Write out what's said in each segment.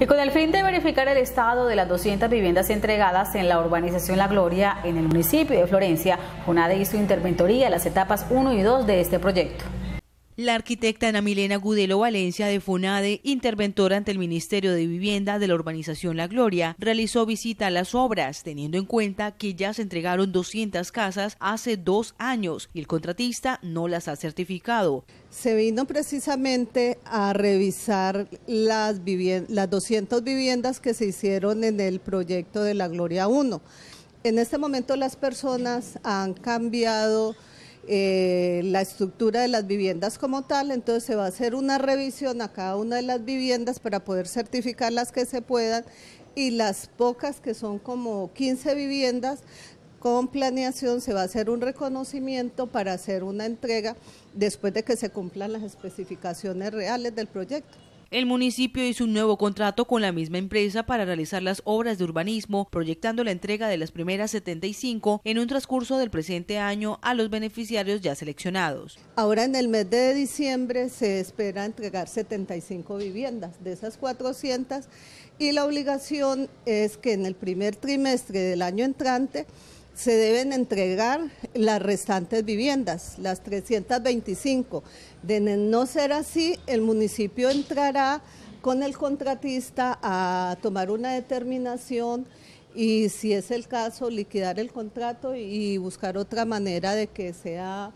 y con el fin de verificar el estado de las 200 viviendas entregadas en la urbanización La Gloria en el municipio de Florencia, Jonade hizo interventoría en las etapas 1 y 2 de este proyecto. La arquitecta Ana Milena Gudelo Valencia de FUNADE, interventora ante el Ministerio de Vivienda de la Urbanización La Gloria, realizó visita a las obras, teniendo en cuenta que ya se entregaron 200 casas hace dos años y el contratista no las ha certificado. Se vino precisamente a revisar las, las 200 viviendas que se hicieron en el proyecto de La Gloria 1. En este momento las personas han cambiado eh, la estructura de las viviendas como tal, entonces se va a hacer una revisión a cada una de las viviendas para poder certificar las que se puedan y las pocas que son como 15 viviendas con planeación se va a hacer un reconocimiento para hacer una entrega después de que se cumplan las especificaciones reales del proyecto. El municipio hizo un nuevo contrato con la misma empresa para realizar las obras de urbanismo, proyectando la entrega de las primeras 75 en un transcurso del presente año a los beneficiarios ya seleccionados. Ahora en el mes de diciembre se espera entregar 75 viviendas, de esas 400, y la obligación es que en el primer trimestre del año entrante se deben entregar las restantes viviendas, las 325. De no ser así, el municipio entrará con el contratista a tomar una determinación y si es el caso, liquidar el contrato y buscar otra manera de que sea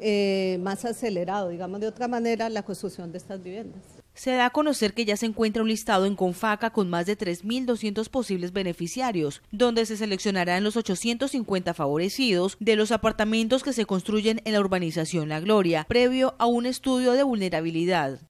eh, más acelerado, digamos de otra manera, la construcción de estas viviendas se da a conocer que ya se encuentra un listado en Confaca con más de 3.200 posibles beneficiarios, donde se seleccionarán los 850 favorecidos de los apartamentos que se construyen en la urbanización La Gloria, previo a un estudio de vulnerabilidad.